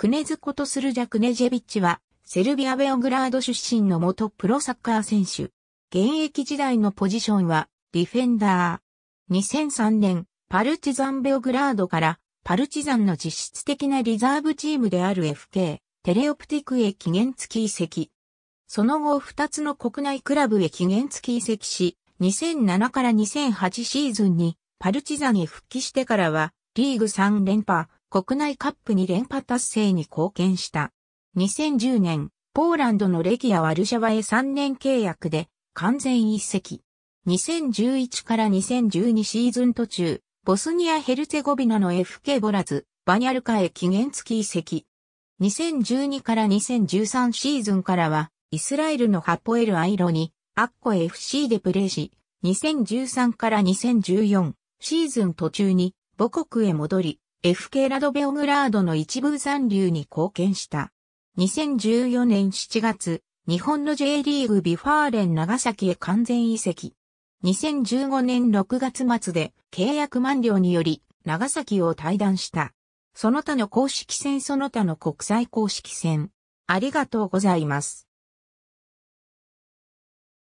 クネズコとスルジャ・クネジェビッチは、セルビア・ベオグラード出身の元プロサッカー選手。現役時代のポジションは、ディフェンダー。2003年、パルチザン・ベオグラードから、パルチザンの実質的なリザーブチームである FK、テレオプティクへ期限付き移籍。その後2つの国内クラブへ期限付き移籍し、2007から2008シーズンにパルチザンへ復帰してからは、リーグ3連覇、国内カップに連覇達成に貢献した。2010年、ポーランドのレギア・ワルシャワへ3年契約で完全一席。2011から2012シーズン途中、ボスニア・ヘルツェゴビナの FK ボラズ、バニャルカへ期限付き移籍。2012から2013シーズンからは、イスラエルのハポエル・アイロに、アッコ FC でプレーし、2013から2014シーズン途中に母国へ戻り、FK ラドベオグラードの一部残留に貢献した。2014年7月、日本の J リーグビファーレン長崎へ完全移籍。2015年6月末で契約満了により長崎を退団した。その他の公式戦その他の国際公式戦。ありがとうございます。